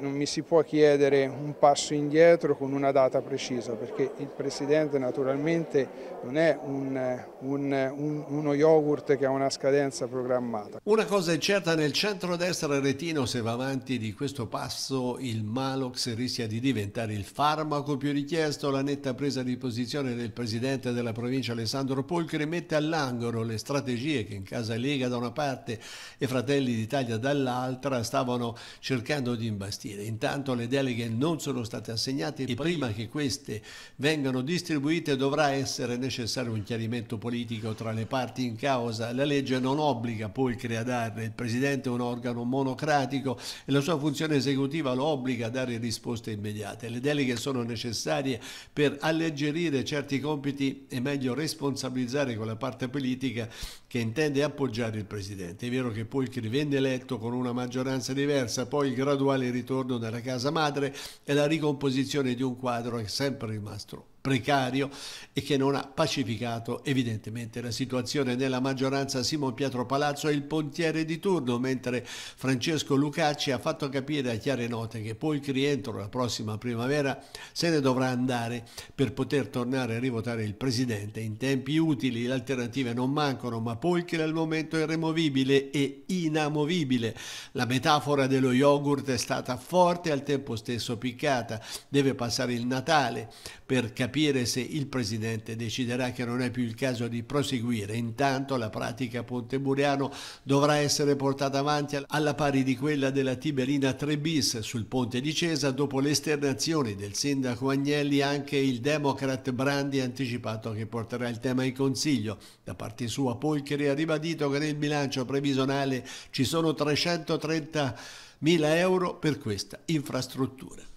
Non mi si può chiedere un passo indietro con una data precisa perché il Presidente naturalmente non è un, un, un, uno yogurt che ha una scadenza programmata. Una cosa è certa, nel centro-destra retino se va avanti di questo passo il Malox rischia di diventare il farmaco più richiesto. La netta presa di posizione del Presidente della provincia Alessandro Polcri mette all'angolo le strategie che in casa Lega da una parte e Fratelli d'Italia dall'altra stavano cercando di imbastire partire. Intanto le deleghe non sono state assegnate e prima che queste vengano distribuite dovrà essere necessario un chiarimento politico tra le parti in causa. La legge non obbliga poi il creadarne, il Presidente è un organo monocratico e la sua funzione esecutiva lo obbliga a dare risposte immediate. Le deleghe sono necessarie per alleggerire certi compiti e meglio responsabilizzare quella parte politica che intende appoggiare il Presidente. È vero che poi che venne eletto con una maggioranza diversa, poi il graduale ritorno ritorno nella casa madre e la ricomposizione di un quadro che è sempre rimasto precario e che non ha pacificato evidentemente la situazione nella maggioranza Simon Pietro Palazzo è il pontiere di turno, mentre Francesco Lucacci ha fatto capire a chiare note che Polcri entro la prossima primavera se ne dovrà andare per poter tornare a rivotare il presidente in tempi utili. Le alternative non mancano, ma Polcri al momento è removibile e inamovibile. La metafora dello yogurt è stata forte e al tempo stesso piccata. Deve passare il Natale per capire capire se il Presidente deciderà che non è più il caso di proseguire. Intanto la pratica Pontemureano dovrà essere portata avanti alla pari di quella della Tiberina 3 bis sul ponte di Cesa dopo le esternazioni del sindaco Agnelli anche il democrat Brandi ha anticipato che porterà il tema in consiglio. Da parte sua Polcheri ha ribadito che nel bilancio previsionale ci sono 330 mila euro per questa infrastruttura.